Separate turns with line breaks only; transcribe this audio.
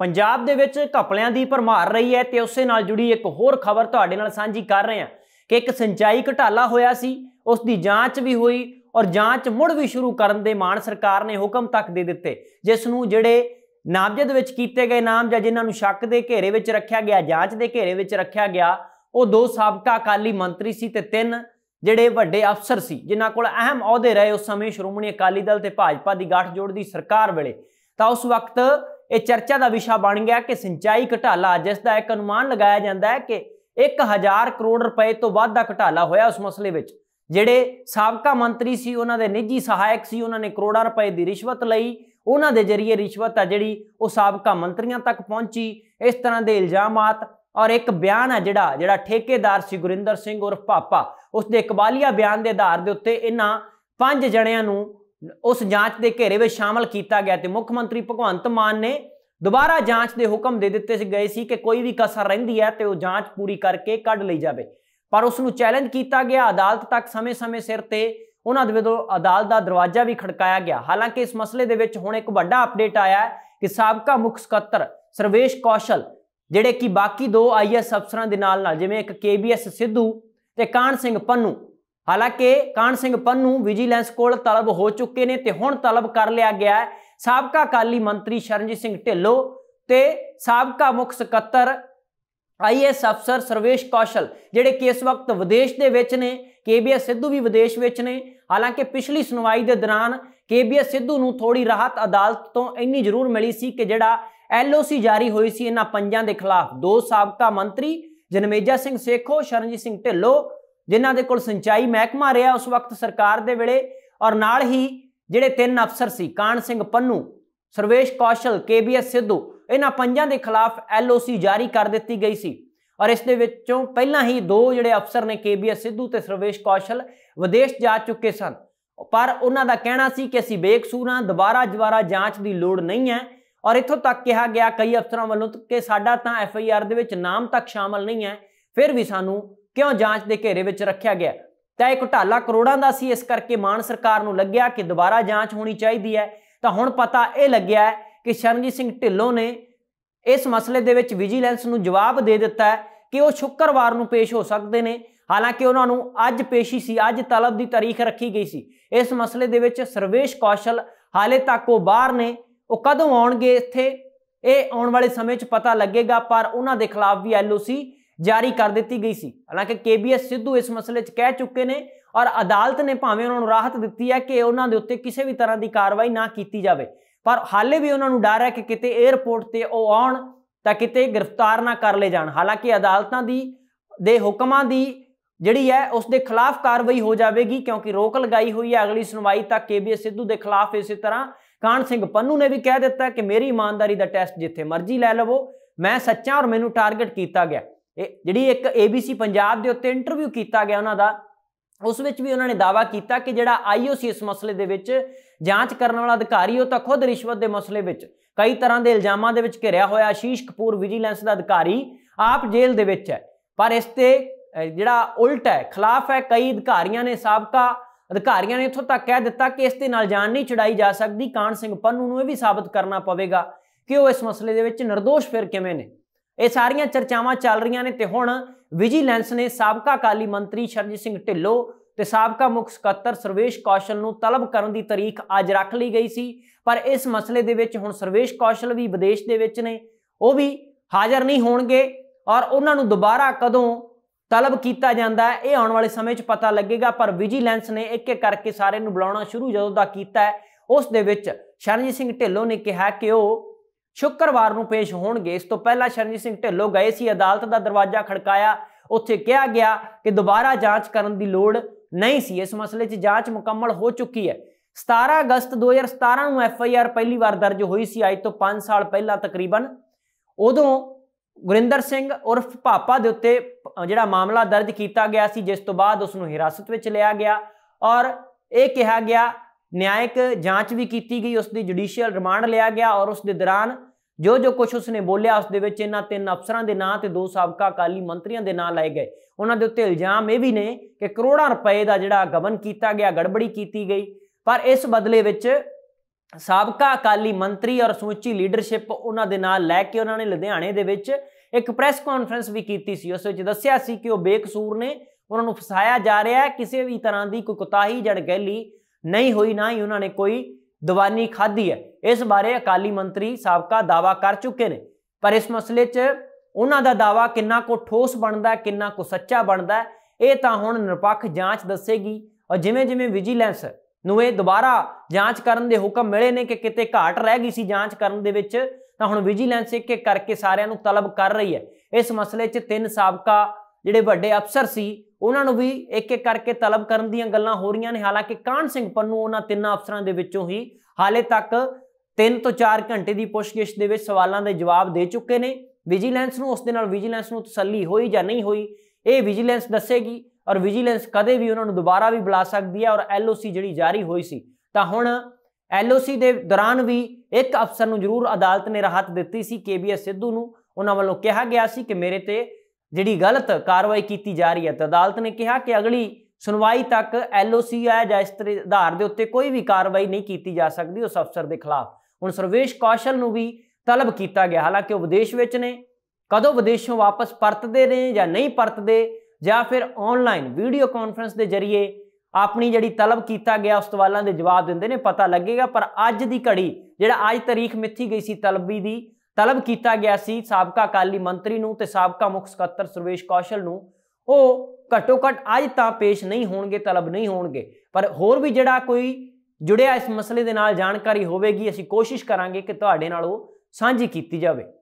ਪੰਜਾਬ ਦੇ ਵਿੱਚ ਘਪਲਿਆਂ ਦੀ ਭਰਮਾਰ ਰਹੀ ਹੈ ਤੇ ਉਸੇ ਨਾਲ ਜੁੜੀ ਇੱਕ ਹੋਰ ਖਬਰ ਤੁਹਾਡੇ ਨਾਲ ਸਾਂਝੀ ਕਰ ਰਹੇ ਹਾਂ ਕਿ ਇੱਕ ਸਿੰਚਾਈ ਘਟਾਲਾ ਹੋਇਆ ਸੀ ਉਸ ਦੀ ਜਾਂਚ ਵੀ ਹੋਈ ਔਰ ਜਾਂਚ ਮੁੜ ਵੀ ਸ਼ੁਰੂ ਕਰਨ ਦੇ ਮਾਨ ਸਰਕਾਰ ਨੇ ਹੁਕਮ ਤੱਕ ਦੇ ਦਿੱਤੇ ਜਿਸ ਨੂੰ ਜਿਹੜੇ ਨਾਮਜ਼ਦ ਵਿੱਚ ਕੀਤੇ ਗਏ ਨਾਮ ਜਾਂ ਜਿਨ੍ਹਾਂ ਨੂੰ ਸ਼ੱਕ ਦੇ ਘੇਰੇ ਵਿੱਚ ਰੱਖਿਆ ਗਿਆ ਜਾਂਚ ਦੇ ਘੇਰੇ ਵਿੱਚ ਰੱਖਿਆ ਗਿਆ ਉਹ ਦੋ ਸਾਬਕਾ ਅਕਾਲੀ ਮੰਤਰੀ ਸੀ ਤੇ ਤਿੰਨ ਜਿਹੜੇ ਵੱਡੇ ਅਫਸਰ ਸੀ ਜਿਨ੍ਹਾਂ ਕੋਲ ਅਹਿਮ ਅਹੁਦੇ ਰਹੇ ਉਸ ਸਮੇਂ ਸ਼੍ਰੋਮਣੀ ਅਕਾਲੀ ਦਲ ਤੇ ਭਾਜਪਾ ਦੀ ਜੋੜ ਦੀ ਸਰਕਾਰ ਵੇਲੇ ਤਾਂ ਉਸ ਵਕਤ ਇਹ ਚਰਚਾ ਦਾ ਵਿਸ਼ਾ ਬਣ ਗਿਆ ਕਿ ਸਿੰਚਾਈ ਘਟਾਲਾ ਜਿਸ ਦਾ ਇੱਕ ਅਨੁਮਾਨ ਲਗਾਇਆ ਜਾਂਦਾ ਹੈ ਕਿ 1000 ਕਰੋੜ ਰੁਪਏ ਤੋਂ ਵੱਧ ਦਾ ਘਟਾਲਾ ਹੋਇਆ ਉਸ ਮਸਲੇ ਵਿੱਚ ਜਿਹੜੇ ਸਾਬਕਾ ਮੰਤਰੀ ਸੀ ਉਹਨਾਂ ਦੇ ਨਿੱਜੀ ਸਹਾਇਕ ਸੀ ਉਹਨਾਂ ਨੇ ਕਰੋੜਾਂ ਰੁਪਏ ਦੀ ਰਿਸ਼ਵਤ ਲਈ ਉਹਨਾਂ ਦੇ ਜ਼ਰੀਏ ਰਿਸ਼ਵਤ ਆ ਜਿਹੜੀ ਉਹ ਸਾਬਕਾ ਮੰਤਰੀਆਂ ਤੱਕ ਪਹੁੰਚੀ ਇਸ ਤਰ੍ਹਾਂ ਦੇ ਇਲਜ਼ਾਮਾਤ ਔਰ ਇੱਕ ਬਿਆਨ ਆ ਜਿਹੜਾ ਜਿਹੜਾ ਠੇਕੇਦਾਰ ਸੀ ਗੁਰਿੰਦਰ ਸਿੰਘ ਉਰਫ ਪਾਪਾ ਉਸ ਦੇ ਇਕਬਾਲੀਆ ਬਿਆਨ ਦੇ ਆਧਾਰ ਦੇ ਉੱਤੇ ਇਹਨਾਂ ਪੰਜ ਜਣਿਆਂ ਨੂੰ ਉਸ ਜਾਂਚ ਦੇ ਘੇਰੇ ਵਿੱਚ ਸ਼ਾਮਲ ਕੀਤਾ ਗਿਆ ਤੇ ਮੁੱਖ ਮੰਤਰੀ ਭਗਵੰਤ ਮਾਨ ਨੇ ਦੁਬਾਰਾ ਜਾਂਚ ਦੇ ਹੁਕਮ ਦੇ ਦਿੱਤੇ ਸੀ ਗਏ ਸੀ ਕਿ ਕੋਈ ਵੀ ਕਸਰ ਰਹਿੰਦੀ ਹੈ ਤੇ ਉਹ ਜਾਂਚ ਪੂਰੀ ਕਰਕੇ ਕੱਢ ਲਈ ਜਾਵੇ ਪਰ ਉਸ ਨੂੰ ਚੈਲੰਜ ਕੀਤਾ ਗਿਆ ਅਦਾਲਤ ਤੱਕ ਸਮੇਂ-ਸਮੇਂ ਸਿਰ ਤੇ ਉਹਨਾਂ ਦੇ ਵਿਦੋਂ ਅਦਾਲਤ ਦਾ ਦਰਵਾਜ਼ਾ ਵੀ ਖੜਕਾਇਆ ਗਿਆ ਹਾਲਾਂਕਿ ਇਸ ਮਸਲੇ ਦੇ ਵਿੱਚ ਹੁਣ ਇੱਕ ਵੱਡਾ ਅਪਡੇਟ ਆਇਆ ਹੈ ਕਿ ਸਾਬਕਾ ਮੁੱਖ ਸਕੱਤਰ ਸਰਵੇਸ਼ ਕੌਸ਼ਲ ਜਿਹੜੇ ਕਿ ਬਾਕੀ ਦੋ ਆਈਐਸ ਅਫਸਰਾਂ ਦੇ ਨਾਲ ਨਾਲ ਜਿਵੇਂ ਇੱਕ ਕੇਬੀਐਸ ਸਿੱਧੂ ਤੇ ਕਾਨ ਸਿੰਘ ਪੰਨੂ ਹਾਲਾਂਕਿ ਕਾਨ ਸਿੰਘ ਪੰਨੂ ਵਿਜੀਲੈਂਸ ਕੋਲ ਤਲਬ ਹੋ ਚੁੱਕੇ ਨੇ ਤੇ ਹੁਣ ਤਲਬ ਕਰ ਲਿਆ ਗਿਆ ਹੈ ਸਾਬਕਾ ਕਾਲੀ ਮੰਤਰੀ ਸ਼ਰਨਜੀਤ ਸਿੰਘ ਢਿੱਲੋਂ ਤੇ ਸਾਬਕਾ ਮੁੱਖ ਸਕੱਤਰ ਆਈਐਸ ਅਫਸਰ ਸਰਵੇਸ਼ ਕੌਸ਼ਲ ਜਿਹੜੇ ਕਿ ਇਸ ਵਕਤ ਵਿਦੇਸ਼ ਦੇ ਵਿੱਚ ਨੇ ਕੇਬੀਐਸ ਸਿੱਧੂ ਵੀ ਵਿਦੇਸ਼ ਵਿੱਚ ਨੇ ਹਾਲਾਂਕਿ ਪਿਛਲੀ ਸੁਣਵਾਈ ਦੇ ਦੌਰਾਨ ਕੇਬੀਐਸ ਸਿੱਧੂ ਨੂੰ ਥੋੜੀ ਰਾਹਤ ਅਦਾਲਤ ਤੋਂ ਇੰਨੀ ਜ਼ਰੂਰ ਮਿਲੀ ਸੀ ਕਿ ਜਿਹੜਾ ਐਲਓਸੀ ਜਾਰੀ ਹੋਈ ਸੀ ਇਹਨਾਂ ਪੰਜਾਂ ਦੇ ਖਿਲਾਫ ਦੋ ਸਾਬਕਾ ਮੰਤਰੀ ਜਨਮੇਜਾ ਸਿੰਘ ਸੇਖੋ ਸ਼ਰਨਜੀਤ ਸਿੰਘ ਢਿੱਲੋਂ ਜਿਨ੍ਹਾਂ ਦੇ ਕੋਲ ਸਿੰਚਾਈ ਮਹਿਕਮਾ ਰਿਹਾ ਉਸ ਵਕਤ ਸਰਕਾਰ ਦੇ ਵੇਲੇ ਔਰ ਨਾਲ ਹੀ ਜਿਹੜੇ ਤਿੰਨ ਅਫਸਰ ਸੀ ਕਾਨ ਸਿੰਘ ਪੰਨੂ ਸਰਵੇਸ਼ ਕੌਸ਼ਲ ਕੇਬੀਐਸ ਸਿੱਧੂ ਇਹਨਾਂ ਪੰਜਾਂ ਦੇ ਖਿਲਾਫ ਐਲਓਸੀ ਜਾਰੀ ਕਰ ਦਿੱਤੀ ਗਈ ਸੀ ਔਰ ਇਸ ਦੇ ਵਿੱਚੋਂ ਪਹਿਲਾਂ ਹੀ ਦੋ ਜਿਹੜੇ ਅਫਸਰ ਨੇ ਕੇਬੀਐਸ ਸਿੱਧੂ ਤੇ ਸਰਵੇਸ਼ ਕੌਸ਼ਲ ਵਿਦੇਸ਼ ਜਾ ਚੁੱਕੇ ਸਨ ਪਰ ਉਹਨਾਂ ਦਾ ਕਹਿਣਾ ਸੀ ਕਿ ਅਸੀਂ ਬੇਕਸੂਰ ਹਾਂ ਦੁਬਾਰਾ ਜਵਾਰਾ ਜਾਂਚ ਦੀ ਲੋੜ ਨਹੀਂ ਹੈ ਔਰ ਇਥੋਂ ਤੱਕ ਕਿਹਾ ਗਿਆ ਕਈ ਅਫਸਰਾਂ ਵੱਲੋਂ ਕਿ ਸਾਡਾ ਤਾਂ ਐਫਆਈਆਰ ਦੇ ਵਿੱਚ ਨਾਮ ਤੱਕ ਸ਼ਾਮਲ ਨਹੀਂ ਹੈ ਫਿਰ ਵੀ ਸਾਨੂੰ ਕਿਉਂ ਜਾਂਚ ਦੇ ਘੇਰੇ ਵਿੱਚ ਰੱਖਿਆ ਗਿਆ ਤਾਂ ਇਹ ਘੁਟਾਲਾ ਕਰੋੜਾਂ ਦਾ ਸੀ ਇਸ ਕਰਕੇ ਮਾਨ ਸਰਕਾਰ ਨੂੰ ਲੱਗਿਆ ਕਿ ਦੁਬਾਰਾ ਜਾਂਚ ਹੋਣੀ ਚਾਹੀਦੀ ਹੈ ਤਾਂ ਹੁਣ ਪਤਾ ਇਹ ਲੱਗਿਆ ਕਿ ਸ਼ਰਨਜੀਤ ਸਿੰਘ ਢਿੱਲੋਂ ਨੇ ਇਸ ਮਸਲੇ ਦੇ ਵਿੱਚ ਵਿਜੀਲੈਂਸ ਨੂੰ ਜਵਾਬ ਦੇ ਦਿੱਤਾ ਕਿ ਉਹ ਸ਼ੁੱਕਰਵਾਰ ਨੂੰ ਪੇਸ਼ ਹੋ ਸਕਦੇ ਨੇ ਹਾਲਾਂਕਿ ਉਹਨਾਂ ਨੂੰ ਅੱਜ ਪੇਸ਼ੀ ਸੀ ਅੱਜ ਤਲਬ ਦੀ ਤਾਰੀਖ ਰੱਖੀ ਗਈ ਸੀ ਇਸ ਮਸਲੇ ਦੇ ਵਿੱਚ ਸਰਵੇਸ਼ ਕੌਸ਼ਲ ਹਾਲੇ ਤੱਕ ਉਹ ਬਾਹਰ ਨੇ ਉਹ ਕਦੋਂ ਆਉਣਗੇ ਇੱਥੇ ਇਹ ਆਉਣ ਵਾਲੇ ਸਮੇਂ 'ਚ ਪਤਾ ਲੱਗੇਗਾ ਪਰ ਉਹਨਾਂ ਦੇ ਖਿਲਾਫ ਵੀ ਐਲਓਸੀ ਜਾਰੀ ਕਰ ਦਿੱਤੀ ਗਈ ਸੀ ਹਾਲਾਂਕਿ ਕੇਬੀਐਸ ਸਿੱਧੂ ਇਸ ਮਸਲੇ 'ਚ ਕਹਿ ਚੁੱਕੇ ਨੇ ਔਰ ਅਦਾਲਤ ਨੇ ਭਾਵੇਂ ਉਹਨਾਂ ਨੂੰ ਰਾਹਤ ਦਿੱਤੀ ਹੈ ਕਿ ਉਹਨਾਂ ਦੇ ਉੱਤੇ ਕਿਸੇ ਵੀ ਤਰ੍ਹਾਂ ਦੀ ਕਾਰਵਾਈ ਨਾ ਕੀਤੀ ਜਾਵੇ ਪਰ ਹਾਲੇ ਵੀ ਉਹਨਾਂ ਨੂੰ ਡਰ ਹੈ ਕਿ ਕਿਤੇ 에ਅਰਪੋਰਟ ਤੇ ਉਹ ਆਉਣ ਤਾਂ ਕਿਤੇ ਗ੍ਰਿਫਤਾਰ ਨਾ ਕਰ ਲਏ ਜਾਣ ਹਾਲਾਂਕਿ ਅਦਾਲਤਾਂ ਦੀ ਦੇ ਹੁਕਮਾਂ ਦੀ ਜਿਹੜੀ ਹੈ ਉਸ ਦੇ ਖਿਲਾਫ ਕਾਰਵਾਈ ਹੋ ਜਾਵੇਗੀ ਕਿਉਂਕਿ ਰੋਕ ਲਗਾਈ ਹੋਈ ਹੈ ਅਗਲੀ ਸੁਣਵਾਈ ਤੱਕ ਕੇਬੀਐਸ ਸਿੱਧੂ ਦੇ ਖਿਲਾਫ ਇਸੇ ਤਰ੍ਹਾਂ ਕਾਨ ਸਿੰਘ ਪੰਨੂ ਨੇ ਵੀ ਕਹਿ ਦਿੱਤਾ ਕਿ ਮੇਰੀ ਇਮਾਨਦਾਰੀ ਦਾ ਟੈਸਟ ਜਿੱਥੇ ਮਰਜ਼ੀ ਲੈ ਲਵੋ ਮੈਂ ਸੱਚਾ ਔਰ ਮੈਨੂੰ ਟਾਰਗੇਟ ਕੀਤਾ ਗਿਆ ਜਿਹੜੀ ਇੱਕ ABC ਪੰਜਾਬ ਦੇ ਉੱਤੇ ਇੰਟਰਵਿਊ ਕੀਤਾ ਗਿਆ ਉਹਨਾਂ ਦਾ ਉਸ ਵਿੱਚ ਵੀ ਉਹਨਾਂ ਨੇ ਦਾਵਾ ਕੀਤਾ ਕਿ ਜਿਹੜਾ IOC ਇਸ ਮਸਲੇ ਦੇ ਵਿੱਚ ਜਾਂਚ ਕਰਨ ਵਾਲਾ ਅਧਿਕਾਰੀ ਉਹ ਤਾਂ ਖੁਦ ਰਿਸ਼ਵਤ ਦੇ ਮਸਲੇ ਵਿੱਚ ਕਈ ਤਰ੍ਹਾਂ ਦੇ ਇਲਜ਼ਾਮਾਂ ਦੇ ਵਿੱਚ ਘਿਰਿਆ ਹੋਇਆ ਆਸ਼ੀਸ਼ ਕਪੂਰ ਵਿਜੀਲੈਂਸ ਦਾ ਅਧਿਕਾਰੀ ਆਪ ਜੇਲ੍ਹ ਦੇ ਵਿੱਚ ਹੈ ਪਰ ਇਸ ਤੇ ਜਿਹੜਾ ਉਲਟ ਹੈ ਖਿਲਾਫ ਹੈ ਕਈ ਅਧਿਕਾਰੀਆਂ ਨੇ ਸਾਬਕਾ ਅਧਿਕਾਰੀਆਂ ਨੇ ਇਥੋਂ ਤੱਕ ਕਹਿ ਦਿੱਤਾ ਕਿ ਇਸ ਦੇ ਨਾਲ ਜਾਨ ਨਹੀਂ ਚੜਾਈ ਜਾ ਸਕਦੀ ਕਾਨ ਸਿੰਘ ਪੰਨੂ ਨੂੰ ਇਹ ਵੀ ਸਾਬਤ ਕਰਨਾ ਪਵੇਗਾ ਕਿ ਉਹ ਇਸ ਮਸਲੇ ਦੇ ਵਿੱਚ ਨਿਰਦੋਸ਼ ਫਿਰ ਕਿਵੇਂ ਨੇ ਇਹ ਸਾਰੀਆਂ ਚਰਚਾਵਾਂ ਚੱਲ ਰਹੀਆਂ ਨੇ ਤੇ ਹੁਣ ਵਿਜੀਲੈਂਸ ਨੇ ਸਾਬਕਾ ਕਾਲੀ ਮੰਤਰੀ ਸ਼ਰਜੀਤ ਸਿੰਘ ਢਿੱਲੋਂ ਤੇ ਸਾਬਕਾ ਮੁੱਖ ਸਕੱਤਰ ਸਰਵੇਸ਼ ਕੌਸ਼ਲ ਨੂੰ ਤਲਬ ਕਰਨ ਦੀ ਤਾਰੀਖ ਅੱਜ ਰੱਖ ਲਈ ਗਈ ਸੀ ਪਰ ਇਸ ਮਸਲੇ ਦੇ ਵਿੱਚ ਹੁਣ ਸਰਵੇਸ਼ ਕੌਸ਼ਲ ਵੀ ਵਿਦੇਸ਼ ਦੇ ਵਿੱਚ ਨੇ ਉਹ ਵੀ ਹਾਜ਼ਰ ਨਹੀਂ ਹੋਣਗੇ ਔਰ ਉਹਨਾਂ ਨੂੰ ਦੁਬਾਰਾ ਕਦੋਂ ਤਲਬ ਕੀਤਾ ਜਾਂਦਾ ਇਹ ਆਉਣ ਵਾਲੇ ਸਮੇਂ 'ਚ ਪਤਾ ਲੱਗੇਗਾ ਪਰ ਵਿਜੀਲੈਂਸ ਨੇ ਇੱਕ ਇੱਕ ਕਰਕੇ ਸਾਰੇ ਨੂੰ ਬੁਲਾਉਣਾ ਸ਼ੁਰੂ ਜਦੋਂ ਦਾ ਕੀਤਾ ਉਸ ਦੇ ਵਿੱਚ ਸ਼ਰਨਜੀਤ ਸਿੰਘ ਢਿੱਲੋਂ ਨੇ ਕਿਹਾ ਕਿ ਉਹ ਸ਼ੁੱਕਰਵਾਰ ਨੂੰ ਪੇਸ਼ ਹੋਣਗੇ ਇਸ ਤੋਂ ਪਹਿਲਾਂ ਸ਼ਰਨਜੀਤ ਸਿੰਘ ਢਿੱਲੋਂ ਗਏ ਸੀ ਅਦਾਲਤ ਦਾ ਦਰਵਾਜ਼ਾ ਖੜਕਾਇਆ ਉੱਥੇ ਕਿਹਾ ਗਿਆ ਕਿ ਦੁਬਾਰਾ ਜਾਂਚ ਕਰਨ ਦੀ ਲੋੜ ਨਹੀਂ ਸੀ ਇਸ ਮਸਲੇ 'ਚ ਜਾਂਚ ਮੁਕੰਮਲ ਹੋ ਚੁੱਕੀ ਹੈ 17 ਅਗਸਤ 2017 ਨੂੰ ਐਫ ਆਈ ਆਰ ਪਹਿਲੀ ਵਾਰ ਦਰਜ ਹੋਈ ਸੀ ਅੱਜ ਤੋਂ 5 ਸਾਲ ਪਹਿਲਾਂ ਤਕਰੀਬਨ ਉਦੋਂ ਗੁਰਿੰਦਰ ਸਿੰਘ ਉਰਫ ਭਾਪਾ ਦੇ ਉੱਤੇ ਜਿਹੜਾ ਮਾਮਲਾ ਦਰਜ ਕੀਤਾ ਗਿਆ ਸੀ ਜਿਸ ਤੋਂ ਬਾਅਦ ਉਸ ਨੂੰ ਹਿਰਾਸਤ ਵਿੱਚ ਲਿਆ ਗਿਆ ਔਰ ਇਹ ਕਿਹਾ ਗਿਆ ਨਿਆਇਕ ਜਾਂਚ ਵੀ ਕੀਤੀ ਗਈ ਉਸ ਦੀ ਜੁਡੀਸ਼ੀਅਲ ਰਿਮਾਂਡ ਲਿਆ ਗਿਆ ਔਰ ਉਸ ਦੇ ਦੌਰਾਨ ਜੋ ਜੋ ਕੁਝ ਉਸਨੇ ਬੋਲਿਆ ਉਸ ਦੇ ਵਿੱਚ ਇਹਨਾਂ ਤਿੰਨ ਅਫਸਰਾਂ ਦੇ ਨਾਂ ਤੇ ਦੋ ਸਾਬਕਾ ਅਕਾਲੀ ਮੰਤਰੀਆਂ ਦੇ ਨਾਂ ਲਏ ਗਏ ਉਹਨਾਂ ਦੇ ਉੱਤੇ ਇਲਜ਼ਾਮ ਇਹ ਵੀ ਨੇ ਕਿ ਕਰੋੜਾਂ ਰੁਪਏ ਦਾ ਜਿਹੜਾ ਗਵਨ ਕੀਤਾ ਗਿਆ ਗੜਬੜੀ ਕੀਤੀ ਗਈ ਪਰ ਇਸ ਬਦਲੇ ਵਿੱਚ ਸਾਬਕਾ ਅਕਾਲੀ ਮੰਤਰੀ ਔਰ ਸਮੁੱਚੀ ਲੀਡਰਸ਼ਿਪ ਉਹਨਾਂ ਦੇ ਨਾਲ ਲੈ ਕੇ ਉਹਨਾਂ ਨੇ ਲੁਧਿਆਣੇ ਦੇ ਵਿੱਚ ਇੱਕ ਪ੍ਰੈਸ ਕਾਨਫਰੰਸ ਵੀ ਕੀਤੀ ਸੀ ਉਸ ਵਿੱਚ ਦੱਸਿਆ ਸੀ ਕਿ ਉਹ ਬੇਕਸੂਰ ਨੇ ਉਹਨਾਂ ਨੂੰ ਫਸਾਇਆ ਜਾ ਰਿਹਾ ਹੈ ਕਿਸੇ ਵੀ ਤਰ੍ਹਾਂ ਦੀ ਕੋਈ ਕੁਤਾਹੀ ਜੜ ਗੈਲੀ ਨਹੀਂ ਹੋਈ ਨਾ ਹੀ ਉਹਨਾਂ ਨੇ ਕੋਈ ਦਵਾਨੀ ਖਾਧੀ ਹੈ ਇਸ ਬਾਰੇ ਅਕਾਲੀ ਮੰਤਰੀ ਸਾਬਕਾ ਦਾਵਾ ਕਰ ਚੁੱਕੇ ਨੇ ਪਰ ਇਸ ਮਸਲੇ 'ਚ ਉਹਨਾਂ ਦਾ ਦਾਵਾ ਕਿੰਨਾ ਕੋ ਠੋਸ ਬਣਦਾ ਕਿੰਨਾ ਕੋ ਸੱਚਾ ਬਣਦਾ ਇਹ ਤਾਂ ਹੁਣ ਨਿਰਪੱਖ ਜਾਂਚ ਦੱਸੇਗੀ ਔਰ ਜਿਵੇਂ ਜਿਵੇਂ ਵਿਜੀਲੈਂਸ ਨੂੰ ਇਹ ਦੁਬਾਰਾ ਜਾਂਚ ਕਰਨ ਦੇ ਹੁਕਮ ਮਿਲੇ ਨੇ ਕਿ ਕਿਤੇ ਘਾਟ ਰਹਿ ਗਈ ਸੀ ਜਾਂਚ ਕਰਨ ਦੇ ਵਿੱਚ ਤਾਂ ਹੁਣ ਵਿਜੀਲੈਂਸ ਇੱਕ ਇੱਕ ਕਰਕੇ ਸਾਰਿਆਂ ਨੂੰ ਤਲਬ ਕਰ ਰਹੀ ਹੈ ਇਸ ਮਸਲੇ 'ਚ ਤਿੰਨ ਸਾਬਕਾ ਜਿਹੜੇ ਵੱਡੇ ਅਫਸਰ ਸੀ ਉਹਨਾਂ ਨੂੰ ਵੀ ਇੱਕ ਇੱਕ ਕਰਕੇ ਤਲਬ ਕਰਨ ਦੀਆਂ ਗੱਲਾਂ ਹੋ ਰਹੀਆਂ ਨੇ ਹਾਲਾਂਕਿ ਕਾਨ ਸਿੰਘ ਪੰਨੂ ਉਹਨਾਂ ਤਿੰਨਾਂ ਅਫਸਰਾਂ ਦੇ ਵਿੱਚੋਂ ਹੀ ਹਾਲੇ ਤੱਕ 3 ਤੋਂ 4 ਘੰਟੇ ਦੀ ਪੁੱਛਗਿੱਛ ਦੇ ਵਿੱਚ ਸਵਾਲਾਂ ਦੇ ਜਵਾਬ ਦੇ ਚੁੱਕੇ ਨੇ ਵਿਜੀਲੈਂਸ ਨੂੰ ਉਸ ਦੇ ਨਾਲ ਵਿਜੀਲੈਂਸ ਨੂੰ ਤਸੱਲੀ ਹੋਈ ਜਾਂ ਨਹੀਂ ਹੋਈ ਇਹ ਵਿਜੀਲੈਂਸ ਦੱਸੇਗੀ ਔਰ ਵਿਜੀਲੈਂਸ ਕਦੇ ਵੀ ਉਹਨਾਂ ਨੂੰ ਦੁਬਾਰਾ ਵੀ ਬੁਲਾ ਸਕਦੀ ਹੈ ਔਰ ਐਲਓਸੀ ਜਿਹੜੀ ਜਾਰੀ ਹੋਈ ਸੀ ਤਾਂ ਹੁਣ ਐਲਓਸੀ ਦੇ ਦੌਰਾਨ ਵੀ ਇੱਕ ਅਫਸਰ ਨੂੰ ਜ਼ਰੂਰ ਅਦਾਲਤ ਨੇ ਰਾਹਤ ਦਿੱਤੀ ਸੀ ਕੇਬੀਐਸ ਸਿੱਧੂ ਨੂੰ ਉਹਨਾਂ ਵੱਲੋਂ ਕਿਹਾ ਗਿਆ ਸੀ ਕਿ ਮੇਰੇ ਤੇ ਜਿਹੜੀ ਗਲਤ ਕਾਰਵਾਈ ਕੀਤੀ ਜਾ ਰਹੀ ਹੈ ਤਾਂ ਅਦਾਲਤ ਨੇ ਕਿਹਾ ਕਿ ਅਗਲੀ ਸੁਣਵਾਈ ਤੱਕ ਐਲਓਸੀ ਆ ਜਾਂ ਇਸ ਤਰ੍ਹਾਂ ਆਧਾਰ ਦੇ ਉੱਤੇ ਕੋਈ ਵੀ ਕਾਰਵਾਈ ਨਹੀਂ ਕੀਤੀ ਜਾ ਸਕਦੀ ਉਸ ਅਫਸਰ ਦੇ ਖਿਲਾਫ ਹੁਣ ਸਰਵੇਸ਼ ਕੌਸ਼ਲ ਨੂੰ ਵੀ ਤਲਬ ਕੀਤਾ ਗਿਆ ਹਾਲਾਂਕਿ ਉਹ ਵਿਦੇਸ਼ ਵਿੱਚ ਨੇ ਕਦੋਂ ਵਿਦੇਸ਼ੋਂ ਵਾਪਸ ਪਰਤਦੇ ਨੇ ਜਾਂ ਨਹੀਂ ਪਰਤਦੇ ਜਾਂ ਫਿਰ ਆਨਲਾਈਨ ਵੀਡੀਓ ਕਾਨਫਰੰਸ ਦੇ ਜ਼ਰੀਏ ਆਪਣੀ ਜਿਹੜੀ ਤਲਬ ਕੀਤਾ ਗਿਆ ਉਸ ਸਵਾਲਾਂ ਦੇ ਜਵਾਬ ਦਿੰਦੇ ਨੇ ਪਤਾ ਲੱਗੇਗਾ ਪਰ ਅੱਜ ਦੀ ਘੜੀ ਜਿਹੜਾ ਅੱਜ ਤਾਰੀਖ ਮਿੱਥੀ ਗਈ ਸੀ ਤਲਬੀ ਦੀ ਤਲਬ ਕੀਤਾ ਗਿਆ ਸੀ ਸਾਬਕਾ ਕਾਲੀ ਮੰਤਰੀ ਨੂੰ ਤੇ ਸਾਬਕਾ ਮੁੱਖ ਸਕੱਤਰ ਸਰਵੇਸ਼ ਕੌਸ਼ਲ ਨੂੰ ਉਹ ਘੱਟੋ ਘੱਟ ਅੱਜ ਤਾਂ ਪੇਸ਼ ਨਹੀਂ ਹੋਣਗੇ ਤਲਬ ਨਹੀਂ ਹੋਣਗੇ ਪਰ ਹੋਰ ਵੀ ਜਿਹੜਾ ਕੋਈ ਜੁੜਿਆ ਇਸ ਮਸਲੇ ਦੇ ਨਾਲ ਜਾਣਕਾਰੀ ਹੋਵੇਗੀ ਅਸੀਂ ਕੋਸ਼ਿਸ਼ ਕਰਾਂਗੇ ਕਿ ਤੁਹਾਡੇ ਨਾਲ ਉਹ ਸਾਂਝੀ ਕੀਤੀ ਜਾਵੇ